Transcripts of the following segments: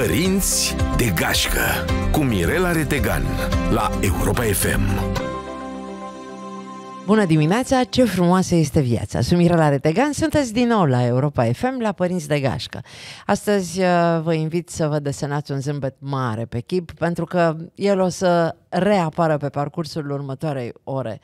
Părinți de gașcă cu Mirela Retegan la Europa FM. Bună dimineața, ce frumoasă este viața! Sunt Mirela Retegan, sunteți din nou la Europa FM, la Părinți de Gașcă. Astăzi uh, vă invit să vă desenați un zâmbet mare pe chip, pentru că el o să reapară pe parcursul următoarei ore.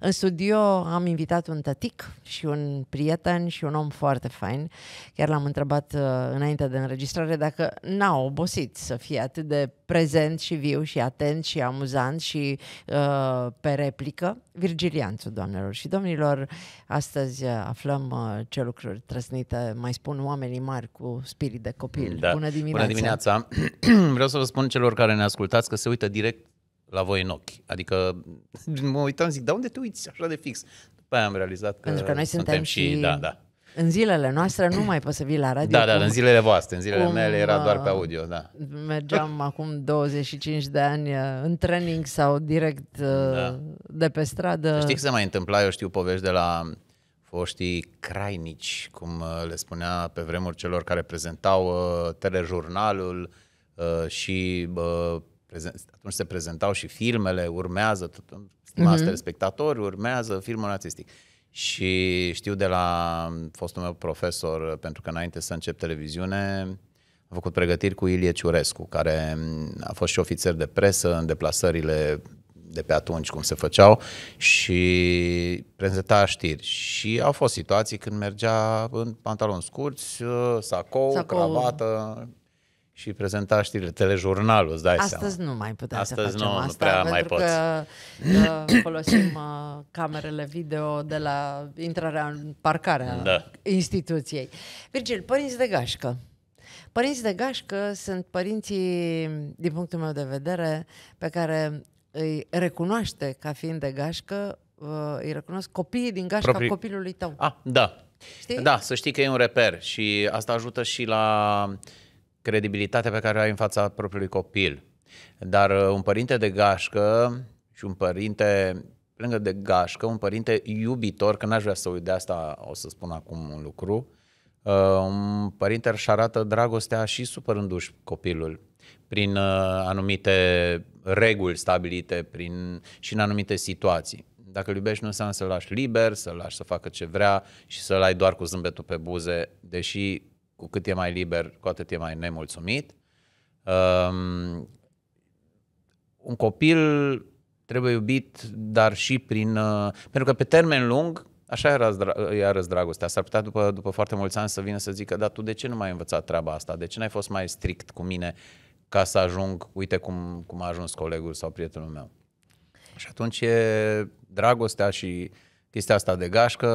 În studio am invitat un tătic și un prieten și un om foarte fain. Chiar l-am întrebat uh, înainte de înregistrare dacă n-a obosit să fie atât de prezent și viu și atent și amuzant și uh, pe replică. Virgilian dimineața, doamnelor și domnilor. Astăzi uh, aflăm uh, ce lucruri trăsnite mai spun oamenii mari cu spirit de copil. Da. Bună dimineața! Bună dimineața! Vreau să vă spun celor care ne ascultați că se uită direct la voi în ochi. Adică mă uitam, zic, dar unde te uiți așa de fix? După aia am realizat că Pentru că noi suntem, suntem și, și da, da în zilele noastre nu mai poți să vii la da, radio. Da, da, în zilele voastre, în zilele mele era doar pe uh, audio, da. Mergeam acum 25 de ani uh, în training sau direct uh, da. de pe stradă. Știi ce se mai întâmpla, eu știu povești de la foștii crainici, cum le spunea pe vremuri celor care prezentau telejurnalul și atunci se prezentau și filmele, urmează, stimați mm-hmm. spectatori, urmează filmul nazistic. Și știu de la fostul meu profesor, pentru că înainte să încep televiziune, am făcut pregătiri cu Ilie Ciurescu, care mm, a fost și ofițer de presă în deplasările de pe atunci cum se făceau și prezenta știri. Și au fost situații când mergea în pantaloni scurți, uh, sacou, sacou. cravată, și prezenta știrile, telejurnalul, îți dai Astăzi seama. nu mai putem Astăzi să facem nu, asta, nu prea mai că poți. folosim uh, camerele video de la intrarea în parcarea da. instituției. Virgil, părinți de gașcă. Părinți de gașcă sunt părinții, din punctul meu de vedere, pe care îi recunoaște ca fiind de gașcă, uh, îi recunosc copiii din gașca Proprii... copilului tău. Ah, da. Știi? Da, să știi că e un reper și asta ajută și la uh, credibilitatea pe care o ai în fața propriului copil. Dar uh, un părinte de gașcă și un părinte, lângă de gașcă, un părinte iubitor, că n-aș vrea să uit de asta, o să spun acum un lucru, uh, un părinte își arată dragostea și supărându-și copilul prin uh, anumite reguli stabilite prin, și în anumite situații. Dacă îl iubești, nu înseamnă să-l lași liber, să-l lași să facă ce vrea și să-l ai doar cu zâmbetul pe buze, deși cu cât e mai liber, cu atât e mai nemulțumit. Um, un copil trebuie iubit, dar și prin... Uh, pentru că pe termen lung, așa era, iarăși dragostea. S-ar putea după, după foarte mulți ani să vină să zică, dar tu de ce nu m-ai învățat treaba asta? De ce n-ai fost mai strict cu mine ca să ajung, uite cum, cum a ajuns colegul sau prietenul meu? Și atunci e dragostea și chestia asta de gașcă...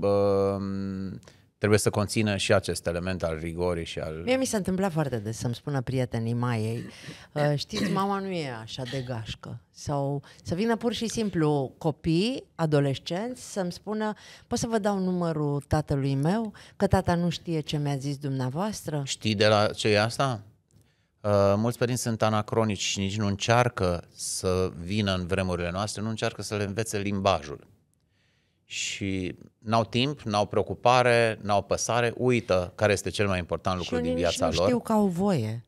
Uh, trebuie să conțină și acest element al rigorii și al... Mie mi se întâmpla foarte des să-mi spună prietenii mai ei, ă, știți, mama nu e așa de gașcă. Sau să vină pur și simplu copii, adolescenți, să-mi spună, pot să vă dau numărul tatălui meu, că tata nu știe ce mi-a zis dumneavoastră. Știi de la ce e asta? Uh, mulți părinți sunt anacronici și nici nu încearcă să vină în vremurile noastre, nu încearcă să le învețe limbajul și n-au timp, n-au preocupare, n-au păsare, uită care este cel mai important lucru din viața nu lor. nu știu că au voie.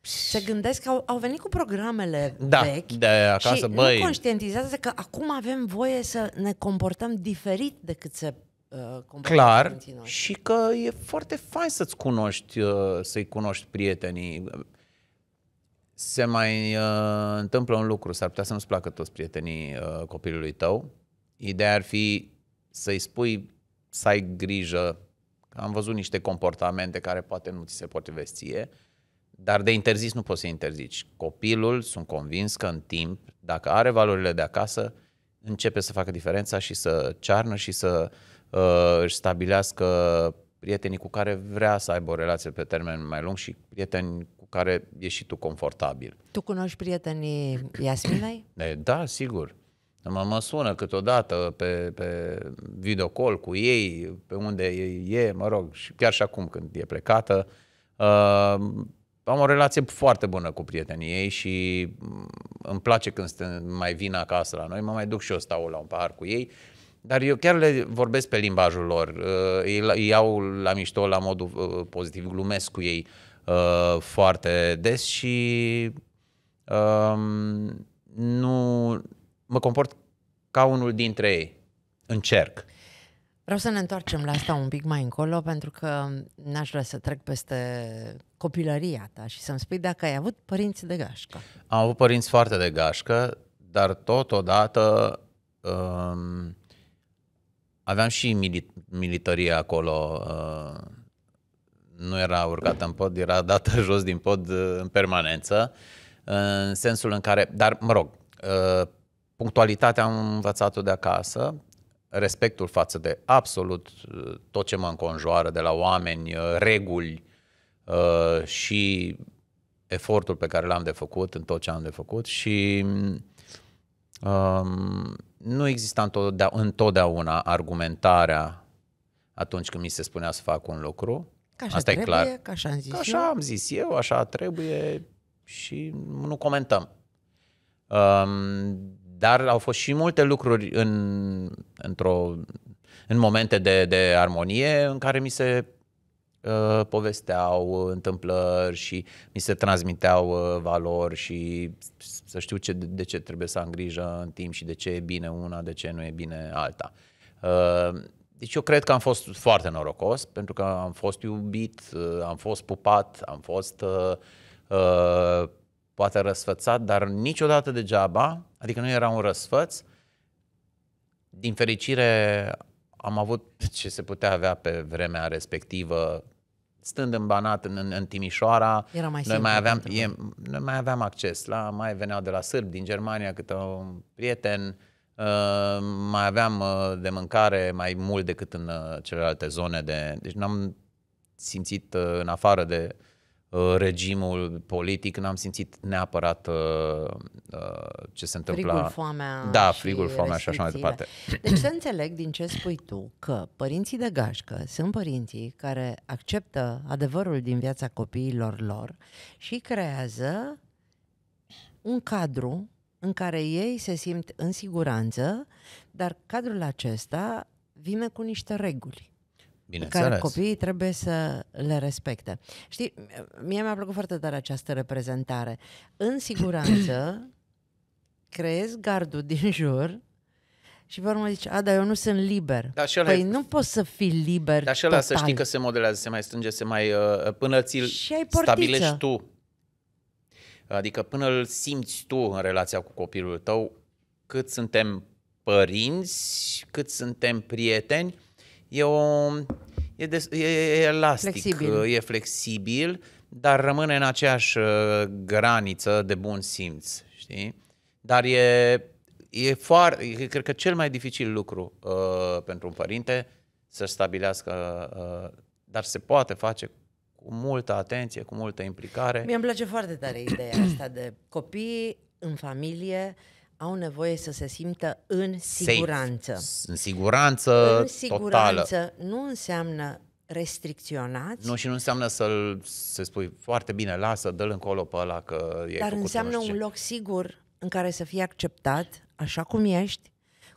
Se gândesc că au, au venit cu programele da, vechi de acasă, și băi. nu conștientizează că acum avem voie să ne comportăm diferit decât să uh, Clar, și că e foarte fain să-ți cunoști, uh, să-i cunoști prietenii. Se mai uh, întâmplă un lucru, s-ar putea să nu-ți placă toți prietenii uh, copilului tău, Ideea ar fi să-i spui să ai grijă, că am văzut niște comportamente care poate nu ți se potrivesc ție, dar de interzis nu poți să interzici. Copilul, sunt convins că în timp, dacă are valorile de acasă, începe să facă diferența și să cearnă și să uh, își stabilească prietenii cu care vrea să aibă o relație pe termen mai lung și prieteni cu care ești și tu confortabil. Tu cunoști prietenii Iasminei? Da, sigur. Mă, mă sună câteodată pe, pe videocol cu ei, pe unde e, e, mă rog, și chiar și acum când e plecată. Uh, am o relație foarte bună cu prietenii ei și mm, îmi place când mai vin acasă la noi, mă mai duc și eu stau la un pahar cu ei, dar eu chiar le vorbesc pe limbajul lor, uh, îi iau la mișto, la modul uh, pozitiv, glumesc cu ei uh, foarte des și um, nu, mă comport ca unul dintre ei. Încerc. Vreau să ne întoarcem la asta un pic mai încolo, pentru că n-aș vrea să trec peste copilăria ta și să-mi spui dacă ai avut părinți de gașcă. Am avut părinți foarte de gașcă, dar totodată um, aveam și mili- militarie acolo. Uh, nu era urcată în pod, era dată jos din pod uh, în permanență, uh, în sensul în care, dar mă rog, uh, punctualitatea am învățat-o de acasă, respectul față de absolut uh, tot ce mă înconjoară, de la oameni, uh, reguli uh, și efortul pe care l-am de făcut în tot ce am de făcut și um, nu exista întotdeauna argumentarea atunci când mi se spunea să fac un lucru. Că așa Asta trebuie, e clar. Că așa am zis că așa eu. am zis eu, așa trebuie și nu comentăm. Um, dar au fost și multe lucruri în, într-o, în momente de, de armonie în care mi se uh, povesteau întâmplări și mi se transmiteau uh, valori și să știu ce, de ce trebuie să am grijă în timp și de ce e bine una, de ce nu e bine alta. Uh, deci eu cred că am fost foarte norocos, pentru că am fost iubit, uh, am fost pupat, am fost uh, uh, poate răsfățat, dar niciodată degeaba, adică nu era un răsfăț. Din fericire am avut ce se putea avea pe vremea respectivă, stând în Banat, în, în, în Timișoara, era mai noi, mai aveam, e, noi mai aveam acces la, mai veneau de la Sârb, din Germania, câte un prieten, Uh, mai aveam uh, de mâncare mai mult decât în uh, celelalte zone de... Deci n-am simțit uh, în afară de Uh, regimul politic, n-am simțit neapărat uh, uh, ce se întâmplă. Frigul, foamea Da, frigul, și foamea și așa mai departe. Deci să înțeleg din ce spui tu că părinții de gașcă sunt părinții care acceptă adevărul din viața copiilor lor și creează un cadru în care ei se simt în siguranță, dar cadrul acesta vine cu niște reguli pe care copiii trebuie să le respecte. Știi, mie mi-a plăcut foarte tare această reprezentare. În siguranță, creezi gardul din jur și pe urmă zici, a, dar eu nu sunt liber. Da, și păi e... nu poți să fii liber Dar și ăla total. să știi că se modelează, se mai strânge, se mai... Uh, până ți-l stabilești tu. Adică până îl simți tu în relația cu copilul tău, cât suntem părinți, cât suntem prieteni, e, o, e, des, e, elastic, flexibil. e flexibil, dar rămâne în aceeași uh, graniță de bun simț, știi? Dar e, e foarte, cred că cel mai dificil lucru uh, pentru un părinte să stabilească, uh, dar se poate face cu multă atenție, cu multă implicare. Mi-a place foarte tare ideea asta de copii în familie uh, au nevoie să se simtă în siguranță. Safe. În siguranță În siguranță totală. nu înseamnă restricționați. Nu și nu înseamnă să-l, să spui foarte bine, lasă, dă-l încolo pe ăla că e Dar înseamnă un loc sigur în care să fie acceptat așa cum ești,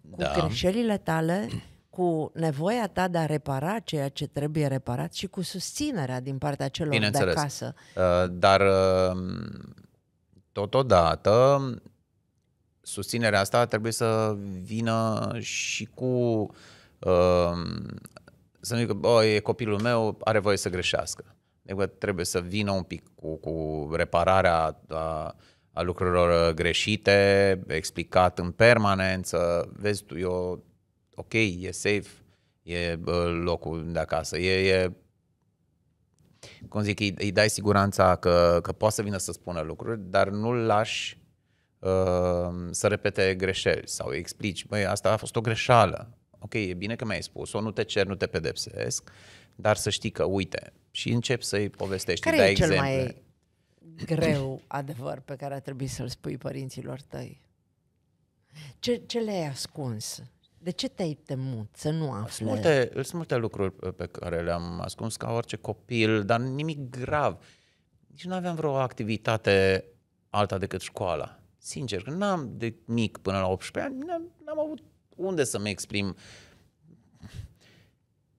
cu da. greșelile tale, cu nevoia ta de a repara ceea ce trebuie reparat și cu susținerea din partea celor de acasă. Uh, dar uh, totodată susținerea asta trebuie să vină și cu uh, să nu zic că e copilul meu, are voie să greșească. Adică trebuie să vină un pic cu, cu repararea a, a lucrurilor uh, greșite, explicat în permanență. Vezi tu, eu, ok, e safe, e locul de acasă, e, e cum zic, îi, îi dai siguranța că, că poate să vină să spună lucruri, dar nu-l lași Uh, să repete greșeli sau îi explici, băi, asta a fost o greșeală. Ok, e bine că mi-ai spus-o, nu te cer, nu te pedepsesc, dar să știi că, uite, și încep să-i povestești. Care dai e cel exemple. mai greu adevăr pe care a trebuit să-l spui părinților tăi? Ce, ce le-ai ascuns? De ce te-ai temut să nu afle? Sunt multe, sunt multe lucruri pe care le-am ascuns ca orice copil, dar nimic grav. Nici nu aveam vreo activitate alta decât școala. Sincer, că n-am de mic până la 18 ani, n-am, n-am avut unde să-mi exprim.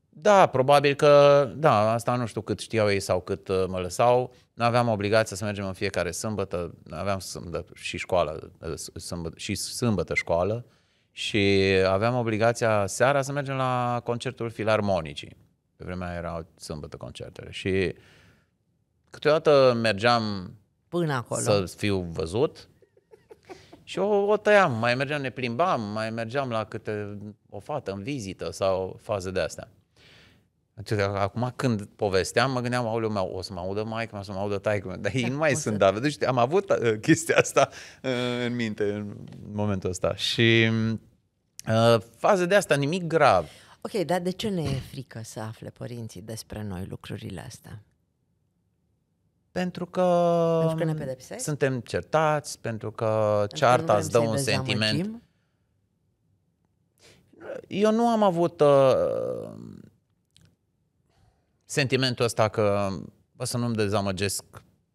Da, probabil că, da, asta nu știu cât știau ei sau cât uh, mă lăsau. Nu aveam obligația să mergem în fiecare sâmbătă. Aveam sâmbătă și școală, uh, sâmbătă, și sâmbătă școală. Și aveam obligația seara să mergem la concertul filarmonicii. Pe vremea erau sâmbătă concertele. Și câteodată mergeam până acolo. să fiu văzut și o, o tăiam, mai mergeam, ne plimbam, mai mergeam la câte o fată în vizită sau fază de astea. Deci, acum când povesteam, mă gândeam, aoleu, meu, o să mă audă maică, o să mă audă taică meu, dar ei exact, nu mai sunt, dar deci am avut uh, chestia asta uh, în minte în momentul ăsta. Și uh, fază de asta, nimic grav. Ok, dar de ce ne e frică să afle părinții despre noi lucrurile astea? Pentru că, pentru că ne mm, pedepsești? suntem certați, pentru că pentru cearta că îți dă un sentiment. Eu nu am avut uh, sentimentul ăsta că o să nu-mi dezamăgesc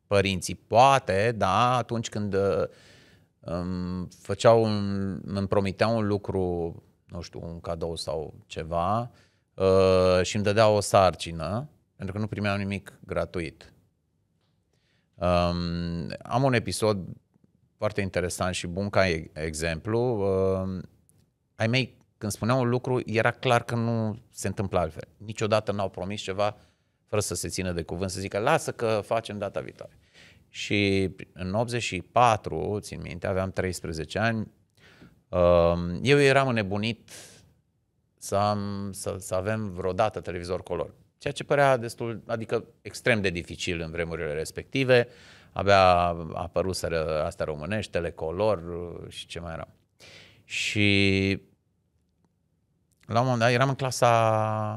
părinții. Poate, da, atunci când uh, îmi, făceau un, îmi promiteau un lucru, nu știu, un cadou sau ceva, uh, și îmi dădeau o sarcină, pentru că nu primeau nimic gratuit. Um, am un episod foarte interesant și bun ca exemplu. Um, ai mei, când spuneau un lucru, era clar că nu se întâmplă altfel. Niciodată n-au promis ceva fără să se țină de cuvânt, să zică lasă că facem data viitoare. Și în 84, țin minte, aveam 13 ani, eu eram înnebunit să, am, să, să avem vreodată televizor color ceea ce părea destul, adică extrem de dificil în vremurile respective. Abia apăruseră astea românește, telecolor și ce mai era. Și la un moment dat eram în clasa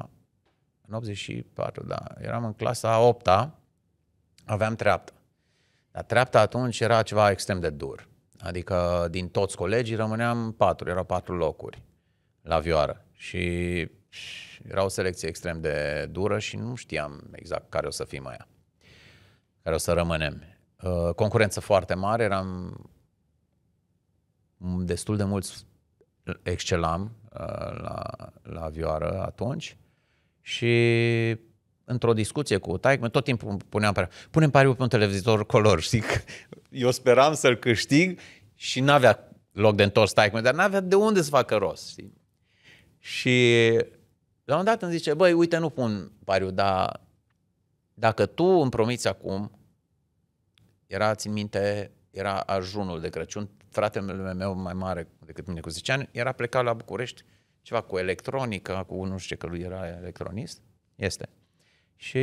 în 84, da, eram în clasa 8 -a, aveam treaptă. Dar treapta atunci era ceva extrem de dur. Adică din toți colegii rămâneam patru, erau patru locuri la vioară. Și era o selecție extrem de dură și nu știam exact care o să fim aia, care o să rămânem. Uh, concurență foarte mare, eram destul de mulți excelam uh, la, la vioară atunci și într-o discuție cu taic tot timpul puneam pariu, punem pariu pe un televizor color, și Eu speram să-l câștig și n-avea loc de întors taic dar n-avea de unde să facă rost, știi? Și la un dat îmi zice, băi, uite, nu pun pariu, dar dacă tu îmi promiți acum, era, țin minte, era ajunul de Crăciun, fratele meu mai mare decât mine cu 10 ani, era plecat la București, ceva cu electronică, cu nu știu ce, că lui era electronist, este. Și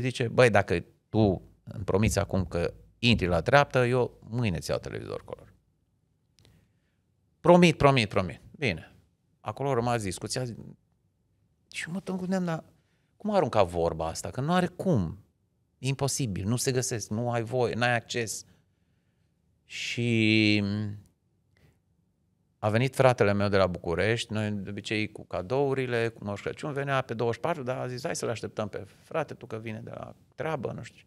zice, băi, dacă tu îmi promiți acum că intri la treaptă, eu mâine ți iau televizor color. Promit, promit, promit. Bine. Acolo a rămas discuția, și mă tot gândeam, dar cum arunca vorba asta? Că nu are cum. E imposibil, nu se găsesc, nu ai voie, n-ai acces. Și a venit fratele meu de la București, noi de obicei cu cadourile, cu Moș Crăciun, venea pe 24, dar a zis, hai să-l așteptăm pe frate, tu că vine de la treabă, nu știu.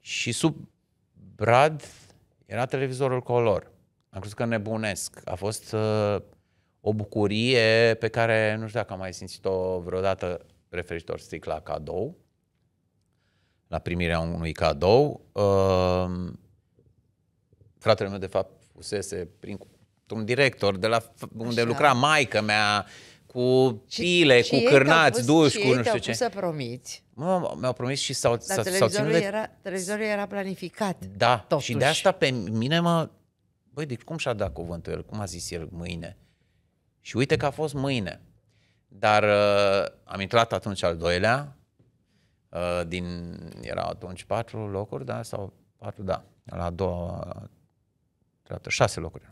Și sub brad era televizorul color. Am crezut că nebunesc. A fost uh, o bucurie pe care nu știu dacă am mai simțit-o vreodată referitor strict la cadou, la primirea unui cadou. Uh, fratele meu, de fapt, fusese prin un director de la unde Așa. lucra maica mea, cu pile, cu cârnați, pus, cu nu știu ce. să promiți. mi-au promis și s-au, Dar s-au, s-au ținut de... era, televizorul era planificat. Da, totuși. și de asta pe mine mă... Băi, deci cum și-a dat cuvântul el? Cum a zis el mâine? Și uite că a fost mâine. Dar uh, am intrat atunci al doilea, uh, din, erau atunci patru locuri, da, sau patru, da, la a doua, treaptă, șase locuri.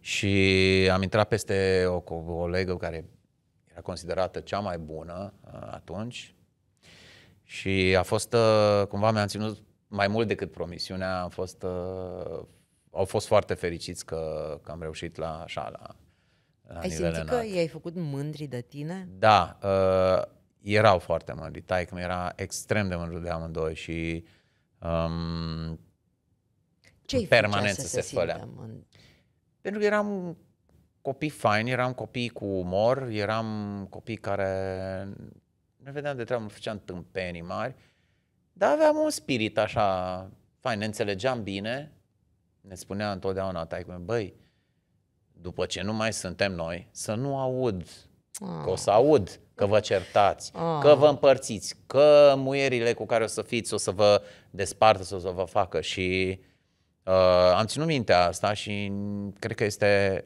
Și am intrat peste o colegă care era considerată cea mai bună uh, atunci și a fost, uh, cumva mi-am ținut mai mult decât promisiunea, am fost, uh, au fost foarte fericiți că, că am reușit la așa, la la Ai simțit înalt. că i-ai făcut mândri de tine? Da, uh, erau foarte mândri. Taică mi era extrem de mândru de amândoi și um, Ce permanent să, se, se spălea. Mând... Pentru că eram copii faini, eram copii cu umor, eram copii care ne vedeam de treabă, nu făceam tâmpenii mari, dar aveam un spirit așa fain, ne înțelegeam bine, ne spunea întotdeauna taică băi, după ce nu mai suntem noi, să nu aud, ah. că o să aud că vă certați, ah. că vă împărțiți, că muierile cu care o să fiți o să vă despartă, o să vă facă și uh, am ținut minte asta și cred că este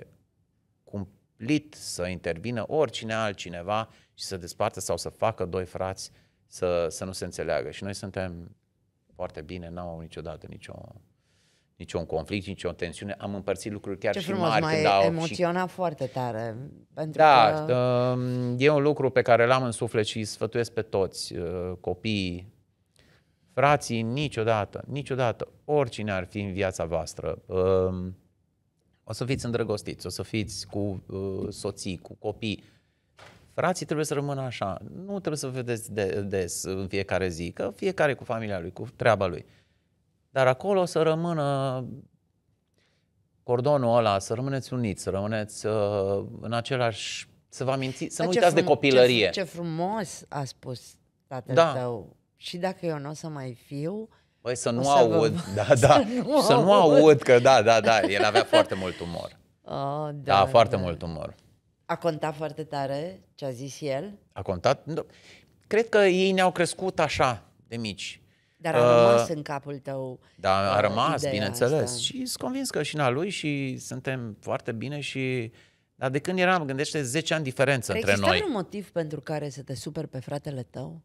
cumplit să intervină oricine altcineva și să despartă sau să facă doi frați să, să nu se înțeleagă. Și noi suntem foarte bine, n-am avut niciodată nicio niciun conflict, nicio tensiune. Am împărțit lucruri chiar Ce și frumos, mari. Ce frumos, da, și... foarte tare. Pentru da, că... Uh, e un lucru pe care l-am în suflet și sfătuiesc pe toți uh, copiii, frații, niciodată, niciodată, oricine ar fi în viața voastră, um, o să fiți îndrăgostiți, o să fiți cu uh, soții, cu copii, Frații trebuie să rămână așa. Nu trebuie să vedeți de, des în fiecare zi, că fiecare cu familia lui, cu treaba lui. Dar acolo o să rămână cordonul ăla, să rămâneți uniți, să rămâneți uh, în același... Să vă amintiți, să dar nu uitați de copilărie. Ce, ce frumos a spus tatăl da. tău. Și dacă eu nu o să mai fiu... Păi să nu să aud, vă... da, da, să nu, să aud. nu aud, că da, da, da, el avea foarte mult umor. Oh, da, da, foarte da. mult umor. A contat foarte tare ce a zis el? A contat, cred că ei ne-au crescut așa, de mici. Dar a uh, în capul tău Da, a uh, rămas, bineînțeles. Asta. Și sunt convins că și în lui și suntem foarte bine și... Dar de când eram, gândește, 10 ani diferență Există între noi. Există un motiv pentru care să te superi pe fratele tău?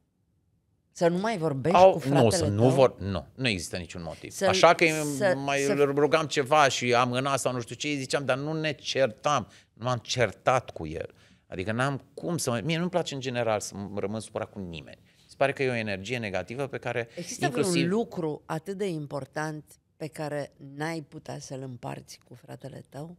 Să nu mai vorbești Au, cu fratele nu, să tău? Nu, vor, nu, nu există niciun motiv. Să, Așa că să, mai să... rugam ceva și am amâna sau nu știu ce, îi ziceam, dar nu ne certam. Nu am certat cu el. Adică n-am cum să... Mă, mie nu-mi place în general să rămân supărat cu nimeni pare că e o energie negativă pe care... Există inclusiv... un lucru atât de important pe care n-ai putea să-l împarți cu fratele tău?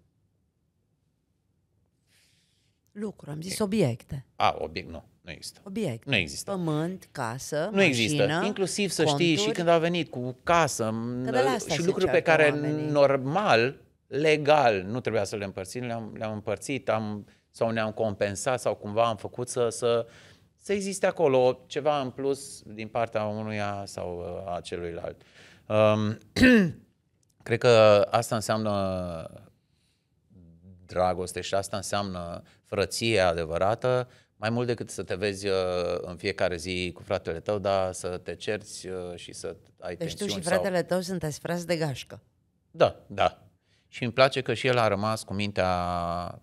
Lucru, am zis obiecte. A, obiect, nu, nu există. Obiect. Nu există. Pământ, casă, Nu mașină, există. Inclusiv să conturi. știi și când a venit cu casă mm, și lucruri pe care oamenii. normal, legal, nu trebuia să le împărțim, le-am, le-am împărțit, am, sau ne-am compensat sau cumva am făcut să, să, să existe acolo ceva în plus din partea unuia sau uh, a celuilalt. Um, cred că asta înseamnă dragoste și asta înseamnă frăție adevărată, mai mult decât să te vezi uh, în fiecare zi cu fratele tău, dar să te cerți uh, și să ai deci tensiuni. Deci tu și fratele sau... tău sunteți frați de gașcă. Da, da. Și îmi place că și el a rămas cu mintea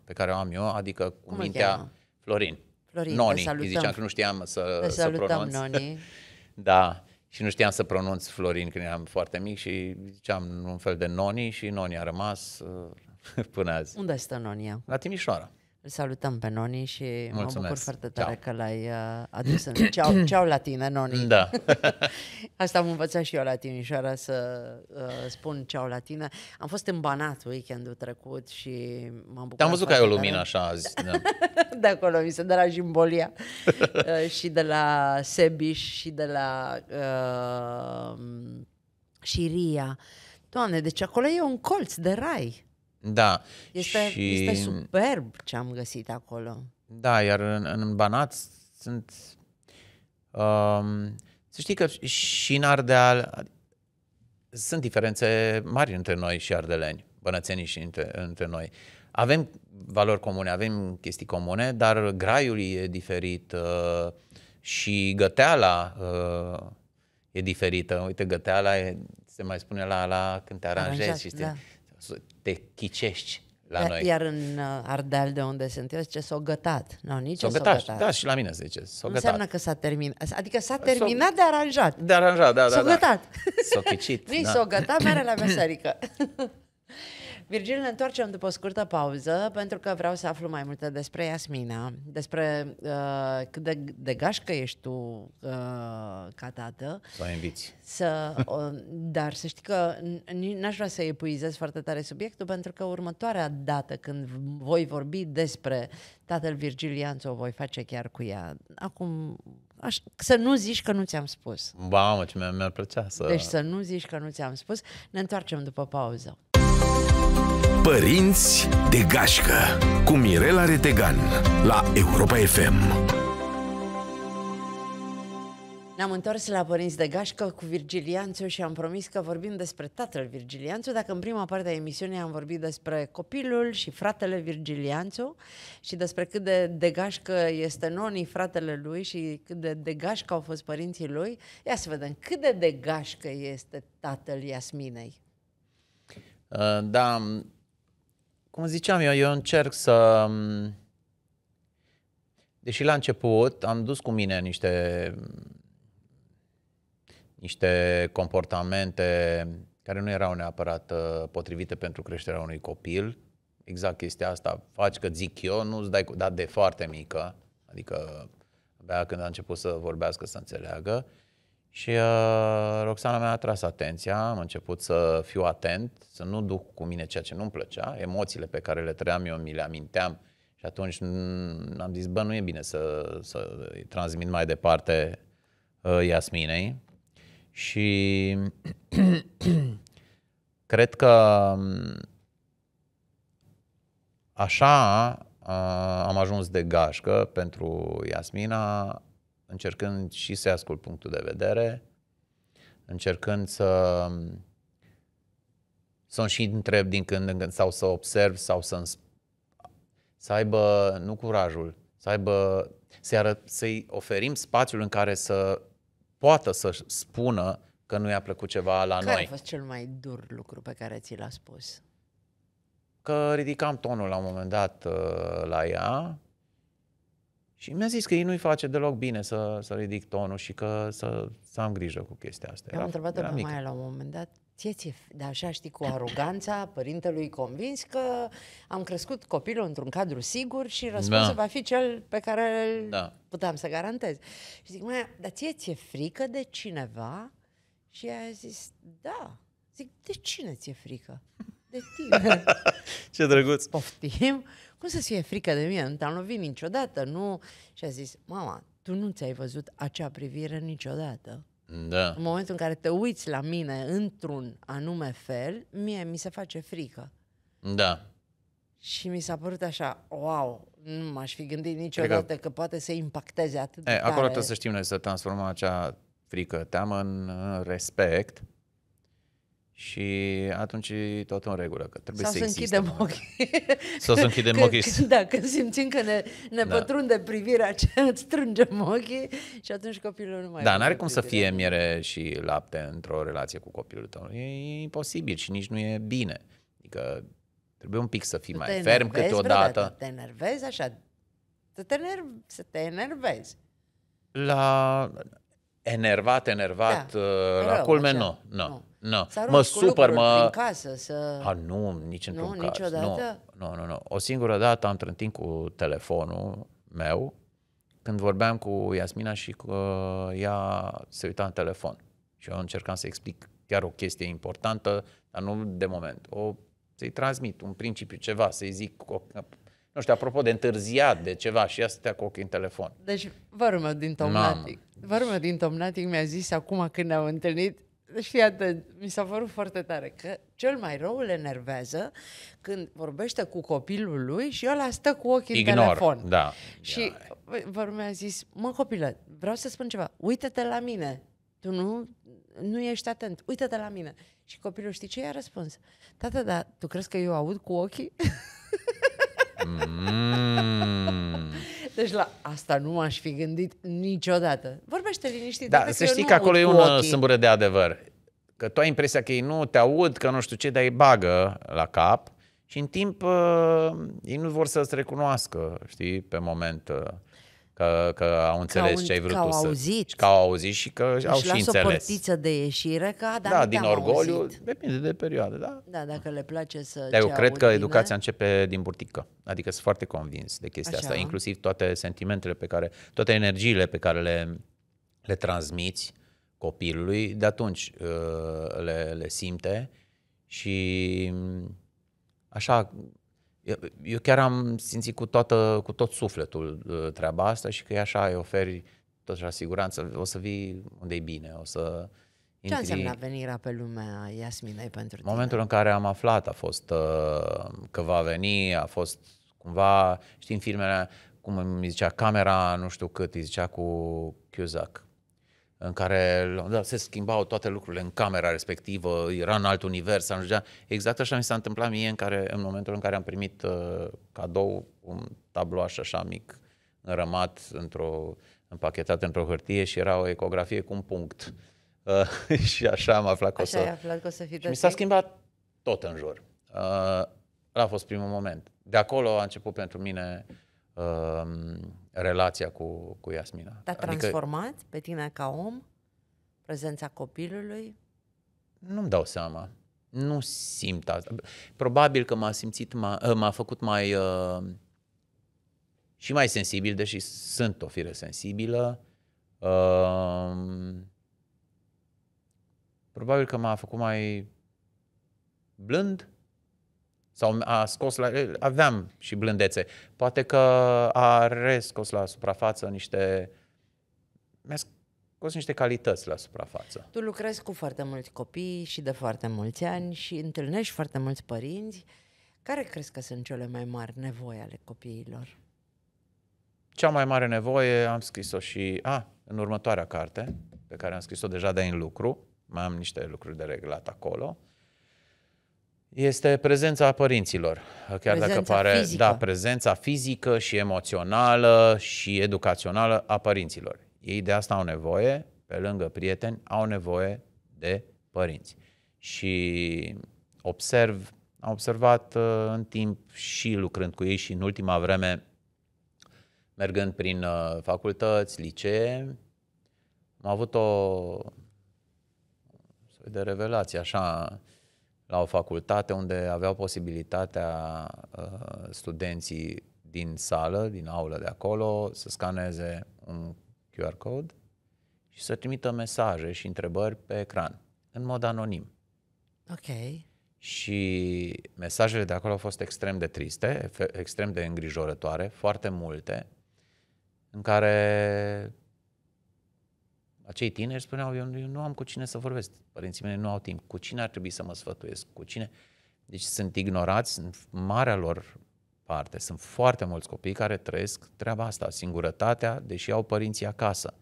pe care o am eu, adică cu Cum mintea Florin. Florin, Noni, salutăm. ziceam că nu știam să, să, să pronunț. Noni. da, și nu știam să pronunț Florin când eram foarte mic și ziceam un fel de Noni și Noni a rămas uh, până azi. Unde stă Nonia? La Timișoara. Îl salutăm pe Noni și Mulțumesc. mă bucur foarte tare Ciao. că l-ai uh, adus în... Ceau, ceau la tine, Noni! Da. Asta am învățat și eu la Timișoara, să uh, spun ceau la tine. Am fost în Banat weekendul trecut și m-am bucurat Te-am văzut că ai o lumină așa azi. Da. de acolo mi se dă la Jimbolia uh, și de la Sebiș și de la uh, Șiria. Doamne, deci acolo e un colț de rai. Da. Este, și... este superb ce am găsit acolo. Da, iar în, în Banat sunt... Um, să știi că și în Ardeal sunt diferențe mari între noi și ardeleni, bănățenii și între, între noi. Avem valori comune, avem chestii comune, dar graiul e diferit uh, și găteala uh, e diferită. Uite, găteala e, se mai spune la, la când te aranjezi Aranjat, și știi, da te chicești la da, noi. Iar în uh, Ardeal, de unde sunt eu, zice s-o gătat. Nu, nici s-o, s-o gătat. gătat. Da, și la mine se zice s-o gătat. Înseamnă că s-a terminat. Adică s-a terminat s-o... de aranjat. De aranjat, da, da. S-o da, gătat. S-o chicit. Nu da. s-o gătat, mare la meserică. Virgil, ne întoarcem după o scurtă pauză pentru că vreau să aflu mai multe despre Iasmina, despre uh, cât de, de gașcă ești tu uh, ca tată. Să o inviți. Să, uh, dar să știi că n-aș vrea să epuizez foarte tare subiectul pentru că următoarea dată când voi vorbi despre tatăl Virgil Ianțu, o voi face chiar cu ea. Acum Aș, să nu zici că nu ți-am spus. mă, ce mi-ar plăcea să... Deci să nu zici că nu ți-am spus. Ne întoarcem după pauză. Părinți de gașcă cu Mirela Retegan la Europa FM. Ne-am întors la Părinți de Gașcă cu Virgilianțu și am promis că vorbim despre tatăl Virgilianțu, dacă în prima parte a emisiunii am vorbit despre copilul și fratele Virgilianțu și despre cât de de gașcă este nonii fratele lui și cât de de gașcă au fost părinții lui, ia să vedem cât de de gașcă este tatăl Iasminei. Uh, da, cum ziceam eu, eu încerc să... Mm, deși la început am dus cu mine niște mm, niște comportamente care nu erau neapărat uh, potrivite pentru creșterea unui copil. Exact chestia asta, faci că zic eu, nu îți dai cu... dar de foarte mică, adică abia când a început să vorbească, să înțeleagă. Și uh, Roxana mi-a atras atenția, am început să fiu atent, să nu duc cu mine ceea ce nu-mi plăcea, emoțiile pe care le trăiam eu mi le aminteam și atunci am zis, bă, nu e bine să, să transmit mai departe uh, Iasminei. Și cred că um, așa uh, am ajuns de gașcă pentru Iasmina, încercând și să ascult punctul de vedere, încercând să să și întreb din când în când sau să observ sau să să aibă, nu curajul, să aibă, să arăt, să-i oferim spațiul în care să poată să spună că nu i-a plăcut ceva la care noi. Care a fost cel mai dur lucru pe care ți l-a spus? Că ridicam tonul la un moment dat uh, la ea și mi-a zis că ei nu-i face deloc bine să, să ridic tonul și că să, să am grijă cu chestia asta. am întrebat-o pe mai la un moment dat, ție ți dar așa știi, cu aroganța părintelui convins că am crescut copilul într-un cadru sigur și răspunsul da. va fi cel pe care îl da. puteam să garantez. Și zic, mai, dar ție ți-e frică de cineva? Și ea a zis, da. Zic, de cine ți-e frică? de tine. Ce drăguț! Poftim! Cum să-ți fie frică de mine? Nu te-am lovit niciodată, nu? Și a zis, mama, tu nu ți-ai văzut acea privire niciodată. Da. În momentul în care te uiți la mine într-un anume fel, mie mi se face frică. Da. Și mi s-a părut așa, wow, nu m-aș fi gândit niciodată Cred că, că poate să impacteze atât de e, tare. Acolo trebuie să știm noi să transformăm acea frică, teamă în respect și atunci e tot în regulă, că trebuie Sau să, să închidem ochii. Sau să închidem ochii. da, când simțim că ne, ne da. pătrunde privirea ce îți strângem ochii și atunci copilul nu mai... Da, n-are cum să fie miere și lapte într-o relație cu copilul tău. E imposibil și nici nu e bine. Adică trebuie un pic să fii tu mai ferm câteodată. Vreodată, te enervezi așa, să te, enerv- să te enervezi. La enervat, enervat, da. Uh, la Rău, culme, așa. nu. nu. nu. Nu. Să mă supăr, mă... Prin casă, să... A, nu, nici într-un nu, caz. Niciodată? Nu, nu, nu, nu. O singură dată am trântit cu telefonul meu când vorbeam cu Iasmina și cu, uh, ea se uita în telefon. Și eu încercam să explic chiar o chestie importantă, dar nu de moment. O, să-i transmit un principiu, ceva, să-i zic o, nu știu, apropo de întârziat, de ceva, și ea stătea cu ochii în telefon. Deci, vărmă din Tomnatic. Vărmă din Tomnatic mi-a zis acum când ne-am întâlnit, deci fii atent, mi s-a părut foarte tare că cel mai rău îl enervează când vorbește cu copilul lui și ăla stă cu ochii Ignor, în telefon. Da. Și vă mi-a zis, mă copilă, vreau să spun ceva, uită-te la mine, tu nu, nu ești atent, uită-te la mine. Și copilul știi ce i-a răspuns? Tată, dar tu crezi că eu aud cu ochii? Mm. Deci la asta nu m-aș fi gândit niciodată. Vorbește liniștit. Da, să știi că acolo e un uh, sâmbură de adevăr. Că tu ai impresia că ei nu te aud, că nu știu ce, dar îi bagă la cap și în timp uh, ei nu vor să-ți recunoască, știi, pe moment. Uh, că, că au înțeles că au, ce ai vrut că au tu auzit. Și Că au auzit. și că au și înțeles. o de ieșire, că da, da din orgoliu, auzit. depinde de perioadă, da? Da, dacă le place să... Dar eu cred că educația începe din burtică. Adică sunt foarte convins de chestia Așa. asta, inclusiv toate sentimentele pe care, toate energiile pe care le, le transmiți copilului, de atunci uh, le, le simte și mm, așa eu, chiar am simțit cu, toată, cu tot sufletul uh, treaba asta și că e așa, îi oferi tot așa siguranță, o să vii unde e bine, o să... Ce intri... înseamnă venirea pe lumea Iasminei pentru tine? Momentul în care am aflat a fost uh, că va veni, a fost cumva, știi, în filmele, cum îmi zicea camera, nu știu cât, îi zicea cu Cusack, în care da, se schimbau toate lucrurile în camera respectivă, era în alt univers, ajungea... Exact așa mi s-a întâmplat mie în, care, în momentul în care am primit uh, cadou un tabloaș așa mic, înrămat, într-o, împachetat într-o hârtie și era o ecografie cu un punct. Uh, și așa am aflat că așa o să... aflat că o să fii și mi s-a schimbat tot în jur. Uh, a fost primul moment. De acolo a început pentru mine uh, uh, relația cu, cu Iasmina. Te-a adică, transformat pe tine ca om? Prezența copilului? Nu-mi dau seama. Nu simt asta. Probabil că m-a simțit, m-a, uh, m-a făcut mai uh, și mai sensibil, deși sunt o fire sensibilă. Uh, probabil că m-a făcut mai blând, sau a scos la... Aveam și blândețe. Poate că a rescos la suprafață niște... Mi-a scos niște calități la suprafață. Tu lucrezi cu foarte mulți copii și de foarte mulți ani și întâlnești foarte mulți părinți. Care crezi că sunt cele mai mari nevoi ale copiilor? Cea mai mare nevoie am scris-o și a, în următoarea carte, pe care am scris-o deja de în lucru, mai am niște lucruri de reglat acolo, este prezența părinților. Chiar prezența dacă pare, fizică. da, prezența fizică și emoțională și educațională a părinților. Ei de asta au nevoie, pe lângă prieteni, au nevoie de părinți. Și observ, am observat uh, în timp și lucrând cu ei și în ultima vreme mergând prin uh, facultăți, licee, am avut o de revelație așa la o facultate unde aveau posibilitatea uh, studenții din sală, din aulă de acolo, să scaneze un QR code și să trimită mesaje și întrebări pe ecran, în mod anonim. Ok. Și mesajele de acolo au fost extrem de triste, extrem de îngrijorătoare, foarte multe, în care acei tineri spuneau, eu, eu nu am cu cine să vorbesc, părinții mei nu au timp, cu cine ar trebui să mă sfătuiesc, cu cine... Deci sunt ignorați în marea lor parte. Sunt foarte mulți copii care trăiesc treaba asta, singurătatea, deși au părinții acasă.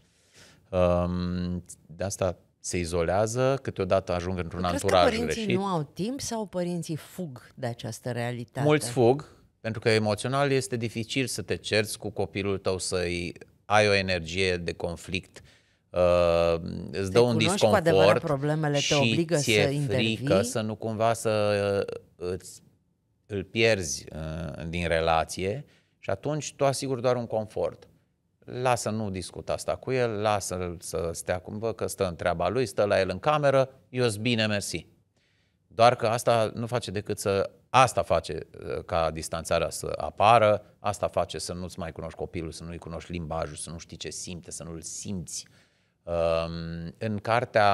De asta se izolează, câteodată ajung într-un Crezi anturaj greșit. părinții greșit. nu au timp sau părinții fug de această realitate? Mulți fug, pentru că emoțional este dificil să te cerți cu copilul tău, să-i ai o energie de conflict, uh, uh, îți dă un disconfort cu problemele, te și obligă ți-e să frică intervii? să nu cumva să uh, îți, îl pierzi uh, din relație și atunci tu asiguri doar un confort. Lasă, nu discut asta cu el, lasă-l să stea cum vă, că stă în treaba lui, stă la el în cameră, eu bine, mersi. Doar că asta nu face decât să... Asta face uh, ca distanțarea să apară, asta face să nu-ți mai cunoști copilul, să nu-i cunoști limbajul, să nu știi ce simte, să nu-l simți. Uh, Ehm, în cartea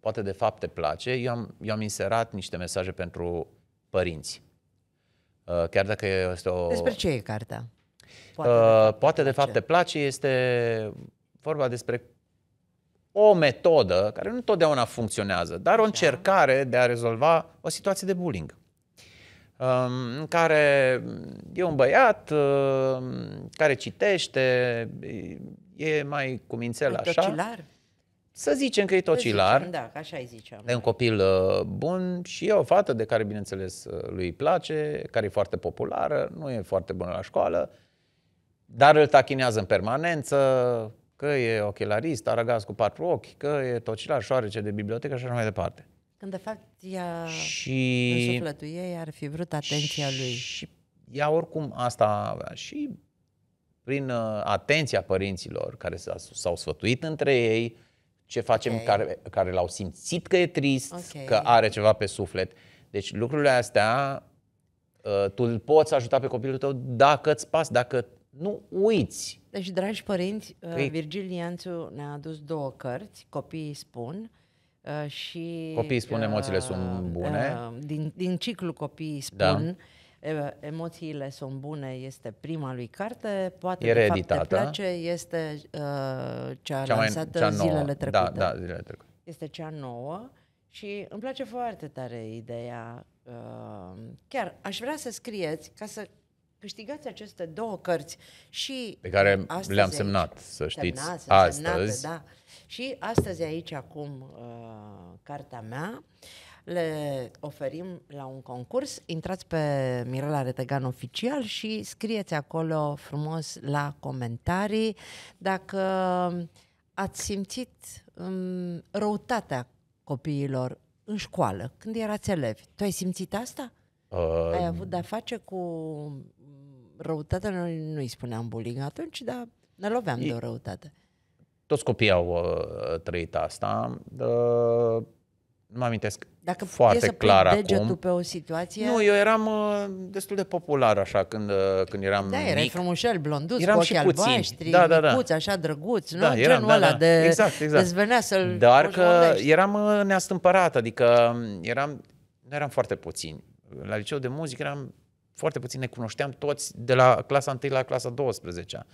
Poate de fapt te place, eu am, eu am inserat niște mesaje pentru părinți. Ehm, chiar dacă este o... Despre ce e cartea? Poate, ehm, de fapt, poate de fapt te place este vorba despre o metodă care nu totdeauna funcționează, dar o încercare de a rezolva o situație de bullying. În care e un băiat care citește, e mai cumințel mai așa. Tocilar? Să zicem că e tocilar. zicem, da, așa îi ziceam. E un copil uh, bun și e o fată de care, bineînțeles, uh, lui îi place, care e foarte populară, nu e foarte bună la școală, dar îl tachinează în permanență, că e ochelarist, aragaz cu patru ochi, că e tocilar, șoarece de bibliotecă și așa mai departe. Când, de fapt, ea, și... în sufletul ei ar fi vrut atenția și... lui. Și ea oricum asta avea. Și prin uh, atenția părinților care s-au sfătuit între ei, ce facem okay. care, care l-au simțit că e trist, okay. că are ceva pe suflet. Deci lucrurile astea, uh, tu îl poți ajuta pe copilul tău dacă îți pas, dacă nu uiți. Deci, dragi părinți, că uh, păi- Virgil Ianțu ne-a adus două cărți, Copiii spun, și... Copiii spun, emoțiile uh, sunt bune. Uh, din, din ciclu Copiii da. spun, da Emoțiile sunt bune este prima lui carte, poate e de fapt te place, este uh, cea, cea lansată mai, cea nouă. zilele da, trecute. Da, da, zilele trecute. Este cea nouă și îmi place foarte tare ideea. Uh, chiar aș vrea să scrieți ca să câștigați aceste două cărți și pe care le-am semnat, aici, să știți, semnate, astăzi. Semnate, da. Și astăzi aici acum uh, cartea mea. Uh, le oferim la un concurs. Intrați pe Mirela Retegan Oficial și scrieți acolo frumos la comentarii dacă ați simțit um, răutatea copiilor în școală, când erați elevi. Tu ai simțit asta? Uh, ai avut de-a face cu um, răutatea? Noi nu-i spuneam bullying atunci, dar ne loveam e... de o răutate. Toți copiii au uh, trăit asta. Uh, nu mă amintesc Dacă foarte să clar acum. pe o situație... Nu, eu eram uh, destul de popular așa când, uh, când eram Da, erai mic. frumușel, blonduț, eram cu ochii albaștri, da, da, da. micuț, așa drăguț, nu? Da, eram, Genul da, ăla da. de... Exact, exact. Dezvenea să-l Dar că eram uh, neastâmpărat, adică um, eram, nu eram foarte puțini. La liceu de muzică eram foarte puțin, ne cunoșteam toți de la clasa 1 la clasa 12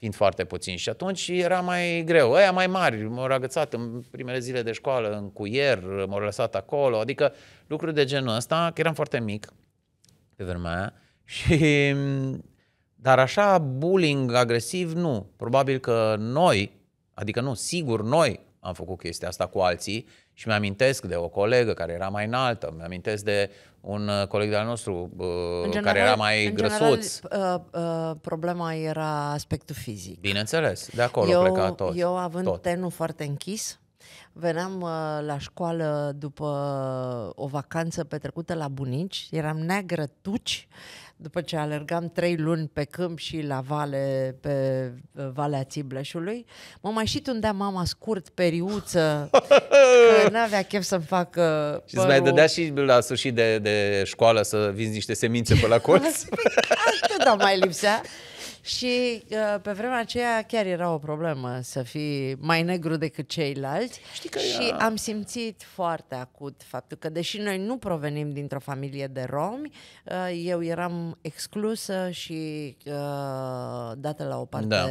fiind foarte puțin. Și atunci era mai greu. Aia mai mari m-au agățat în primele zile de școală, în cuier, m-au lăsat acolo, adică lucruri de genul ăsta, că eram foarte mic pe vremea aia. Și, dar așa bullying agresiv, nu. Probabil că noi, adică nu, sigur noi am făcut chestia asta cu alții și mi-amintesc de o colegă care era mai înaltă, mi-amintesc de un uh, coleg de-al nostru uh, general, care era mai în grăsuț. General, uh, uh, problema era aspectul fizic. Bineînțeles, de acolo eu, pleca tot. Eu, având tot. tenul foarte închis, veneam uh, la școală după uh, o vacanță petrecută la bunici, eram neagră tuci, uh, după ce alergam trei luni pe câmp și la vale, pe Valea Țibleșului, mă mai și tundea mama scurt, periuță, că n-avea chef să-mi facă Și îți mai dădea și la sfârșit de, de școală să vinzi niște semințe pe la colț? Asta păi, da, mai lipsea. Și uh, pe vremea aceea chiar era o problemă să fii mai negru decât ceilalți. Știi că și era... am simțit foarte acut faptul că, deși noi nu provenim dintr-o familie de romi, uh, eu eram exclusă și uh, dată la o parte da.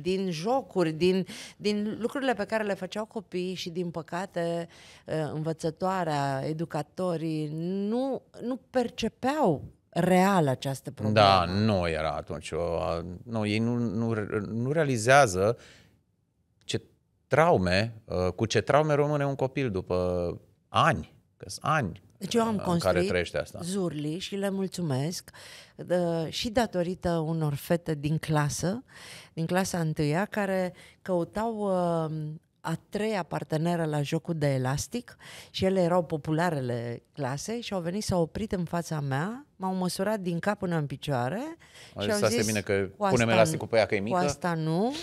din jocuri, din, din lucrurile pe care le făceau copiii și, din păcate, uh, învățătoarea, educatorii nu, nu percepeau real această problemă. Da, nu era atunci. Nu, ei nu, nu, nu realizează ce traume, ă, cu ce traume rămâne un copil după ani, că ani deci eu am construit care asta. zurli și le mulțumesc ă, și datorită unor fete din clasă, din clasa întâia, care căutau ă, a treia parteneră la jocul de elastic și ele erau popularele clase și au venit, s-au oprit în fața mea, m-au măsurat din cap până în picioare a și au zis, bine că punem elasticul pe ea că e mică. Cu asta nu.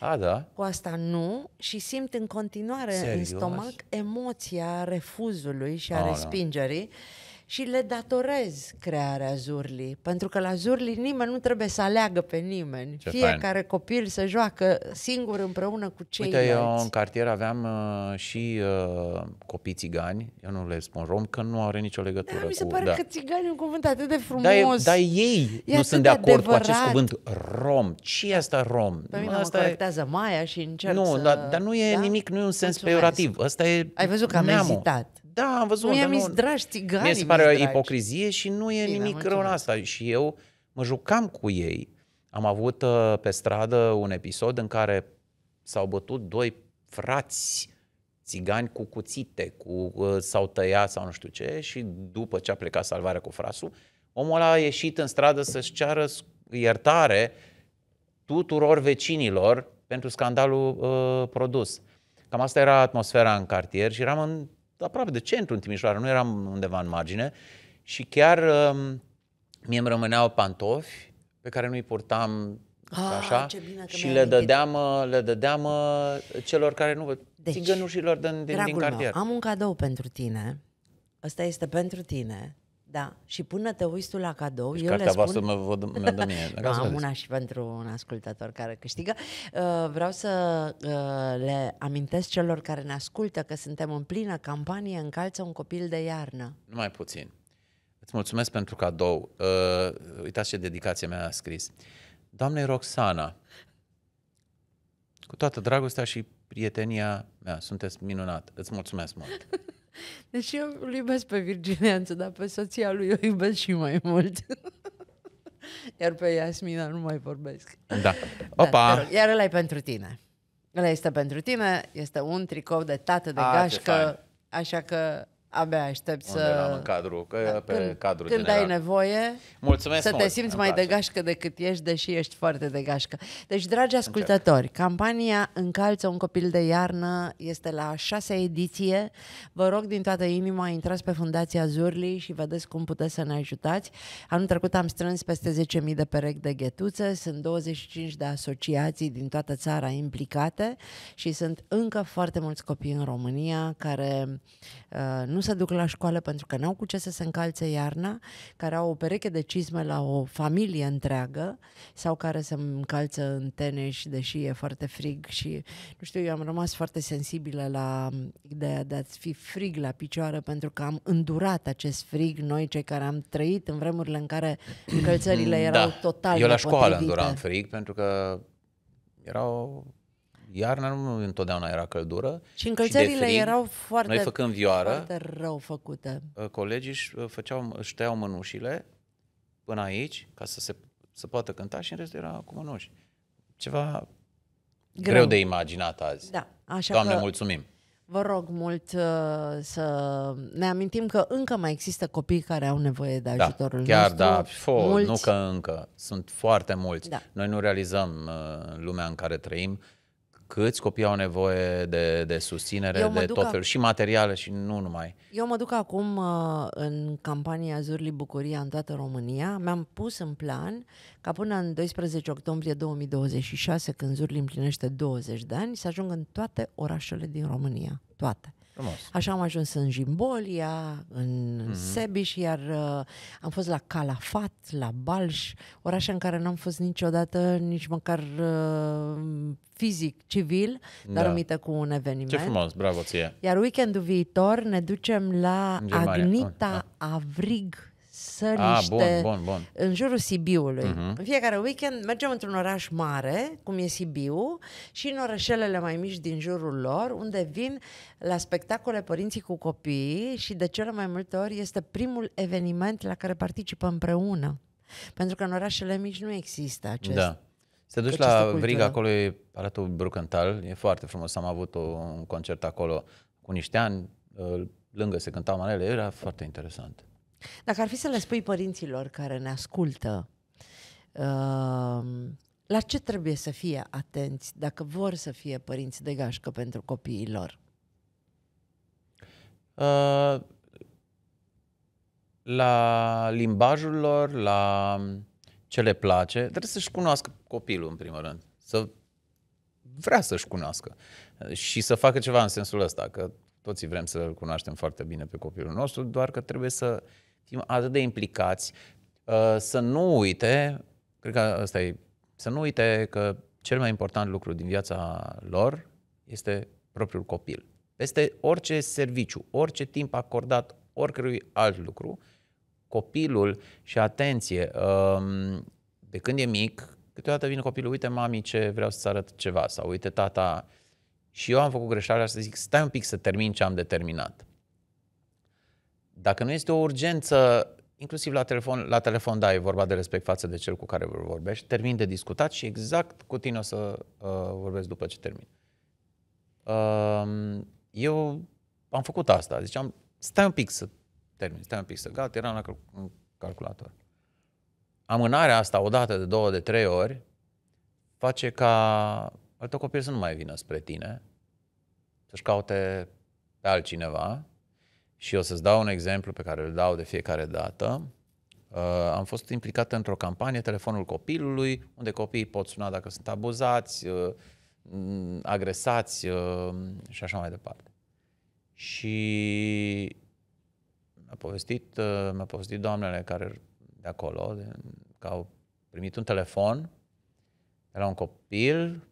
A, da. Cu asta nu și simt în continuare Serios? în stomac emoția refuzului și a, a respingerii. Da și le datorez crearea Zurli, pentru că la Zurli nimeni nu trebuie să aleagă pe nimeni. Ce Fiecare fain. copil să joacă singur împreună cu ceilalți. Uite, eu în cartier aveam uh, și uh, copii țigani, eu nu le spun rom, că nu are nicio legătură da, mi se pare da. că țigani e un cuvânt atât de frumos. Dar, e, dar ei e nu sunt de acord adevărat. cu acest cuvânt rom. ce e asta rom? Pe mine asta mă corectează e... Maia și încerc Nu, să... dar, dar nu e da? nimic, nu e un sens Mulțumesc. peorativ. Asta e Ai văzut că am neamul. ezitat. Da, am văzut. Nu i-am zis dragi tigani, Mi se pare o ipocrizie și nu e Bine, nimic rău în asta. Și eu mă jucam cu ei. Am avut uh, pe stradă un episod în care s-au bătut doi frați țigani cu cuțite, cu, uh, s-au tăiat sau nu știu ce și după ce a plecat salvarea cu frasul, omul a ieșit în stradă să-și ceară iertare tuturor vecinilor pentru scandalul uh, produs. Cam asta era atmosfera în cartier și eram în aproape de centru în Timișoara, nu eram undeva în margine și chiar um, mie îmi rămâneau pantofi pe care nu-i purtam Ah, așa? Bine, și uh, le dădeam, le uh, dădeam celor care nu... Deci, țigănușilor din, din, din cartier. Meu, am un cadou pentru tine. Ăsta este pentru tine. Da. Și până te uiți tu la cadou, deci eu le spun... să mă, văd, mă dă mie. nu, am una și pentru un ascultător care câștigă. Uh, vreau să uh, le amintesc celor care ne ascultă că suntem în plină campanie în calță un copil de iarnă. Numai puțin. Îți mulțumesc pentru cadou. Uh, uitați ce dedicație mea a scris. Doamne Roxana, cu toată dragostea și prietenia mea, sunteți minunat. Îți mulțumesc mult. Deci eu îl iubesc pe Virgilianță, dar pe soția lui o iubesc și mai mult. Iar pe Iasmina nu mai vorbesc. Da. Opa! Da, iar ăla e pentru tine. Ăla este pentru tine, este un tricou de tată de A, ah, gașcă, așa că Abia aștept să... Eram în cadru, că, da, pe când, cadru când general. ai nevoie Mulțumesc să mult, te simți mai place. degașcă decât ești, deși ești foarte degașcă. Deci, dragi ascultători, Încerc. campania Încalță un copil de iarnă este la șasea ediție. Vă rog din toată inima, intrați pe Fundația Zurli și vedeți cum puteți să ne ajutați. Anul trecut am strâns peste 10.000 de perechi de ghetuță, sunt 25 de asociații din toată țara implicate și sunt încă foarte mulți copii în România care uh, nu se duc la școală pentru că n-au cu ce să se încalțe iarna, care au o pereche de cizme la o familie întreagă sau care se încalță în teneș, deși e foarte frig și, nu știu, eu am rămas foarte sensibilă la ideea de a-ți fi frig la picioare pentru că am îndurat acest frig noi, cei care am trăit în vremurile în care încălțările da. erau da. total Eu la școală înduram frig pentru că erau Iarna nu întotdeauna era căldură. Și încălțările și erau foarte, noi făcând vioară, foarte rău făcute. Ă, colegii își, ă, făceau, își tăiau mânușile până aici ca să se să poată cânta și în rest era cu mânuși. Ceva greu, greu de imaginat azi. Da, așa Doamne, că... mulțumim! Vă rog mult uh, să ne amintim că încă mai există copii care au nevoie de da, ajutorul da, chiar nostru. da, fo, mulți. nu că încă, sunt foarte mulți. Da. Noi nu realizăm uh, lumea în care trăim câți copii au nevoie de, de susținere, de tot felul, ac- și materiale și nu numai. Eu mă duc acum uh, în campania Zurli Bucuria în toată România. Mi-am pus în plan ca până în 12 octombrie 2026, când Zurli împlinește 20 de ani, să ajung în toate orașele din România. Toate. Frumos. Așa am ajuns în Jimbolia, în mm-hmm. Sebiș, iar uh, am fost la Calafat, la Balș, orașe în care n-am fost niciodată, nici măcar uh, fizic, civil, dar da. umită cu un eveniment. Ce frumos, bravo ție! Iar weekendul viitor ne ducem la Germania. Agnita ah, ah. Avrig săriște, ah, bun, bun, bun. în jurul Sibiului. Uh-huh. În fiecare weekend mergem într-un oraș mare, cum e Sibiu, și în orășelele mai mici din jurul lor, unde vin la spectacole părinții cu copii și de cele mai multe ori este primul eveniment la care participă împreună. Pentru că în orașele mici nu există acest da. Să duci la Vrig, Vriga, acolo e Palatul Brucantal, e foarte frumos. Am avut o, un concert acolo cu niște ani, lângă se cântau manele, era foarte interesant. Dacă ar fi să le spui părinților care ne ascultă, uh, la ce trebuie să fie atenți dacă vor să fie părinți de gașcă pentru copiii lor? Uh, la limbajul lor, la ce le place, trebuie să-și cunoască copilul, în primul rând. Să vrea să-și cunoască și să facă ceva în sensul ăsta, că toții vrem să-l cunoaștem foarte bine pe copilul nostru, doar că trebuie să fim atât de implicați, uh, să nu uite, cred că asta e, să nu uite că cel mai important lucru din viața lor este propriul copil. Peste orice serviciu, orice timp acordat oricărui alt lucru, copilul și atenție, um, de când e mic, câteodată vine copilul, uite mami ce vreau să-ți arăt ceva sau uite tata și eu am făcut greșeala să zic stai un pic să termin ce am determinat. Dacă nu este o urgență, inclusiv la telefon, la telefon, da, e vorba de respect față de cel cu care vorbești, termin de discutat și exact cu tine o să uh, vorbesc după ce termin. Uh, eu am făcut asta, ziceam, stai un pic să termin, stai un pic să gata, eram la cal- calculator. Amânarea asta o dată, de două, de trei ori, face ca al tău copil să nu mai vină spre tine, să-și caute pe altcineva și o să-ți dau un exemplu pe care îl dau de fiecare dată. Uh, am fost implicat într-o campanie, Telefonul Copilului, unde copiii pot suna dacă sunt abuzați, uh, agresați uh, și așa mai departe. Și mi-a povestit, uh, mi-a povestit doamnele care de acolo, de, că au primit un telefon de la un copil,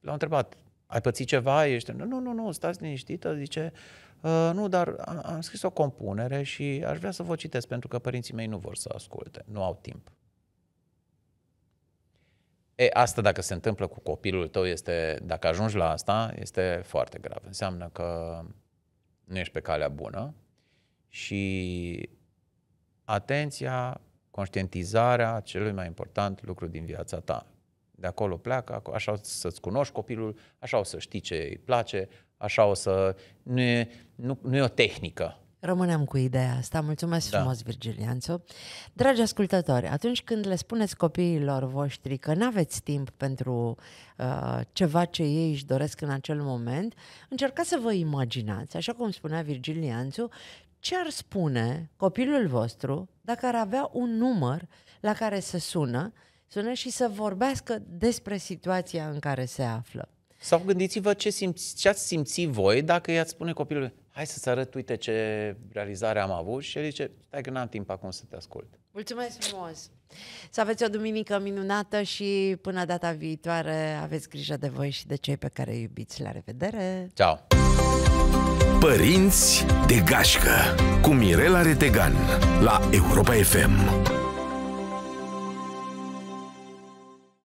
l-au întrebat, ai pățit ceva? Ești... Nu, nu, nu, stați liniștită, zice, uh, Uh, nu, dar am, am scris o compunere și aș vrea să vă citesc pentru că părinții mei nu vor să asculte, nu au timp. E, asta dacă se întâmplă cu copilul tău, este, dacă ajungi la asta, este foarte grav. Înseamnă că nu ești pe calea bună și atenția, conștientizarea celui mai important lucru din viața ta. De acolo pleacă, așa o să-ți cunoști copilul, așa o să știi ce îi place, Așa o să... Nu e, nu, nu e o tehnică. Rămânem cu ideea asta. Mulțumesc da. frumos, Virgilianțu. Dragi ascultători, atunci când le spuneți copiilor voștri că nu aveți timp pentru uh, ceva ce ei își doresc în acel moment, încercați să vă imaginați, așa cum spunea Virgilianțu, ce ar spune copilul vostru dacă ar avea un număr la care să sună, sună și să vorbească despre situația în care se află. Sau gândiți-vă ce, simți, ce ați simți voi dacă i-ați spune copilului, hai să-ți arăt, uite ce realizare am avut și el zice, stai că n-am timp acum să te ascult. Mulțumesc frumos! Să aveți o duminică minunată și până data viitoare aveți grijă de voi și de cei pe care îi iubiți. La revedere! Ciao! Părinți de gașcă cu Mirela Retegan la Europa FM.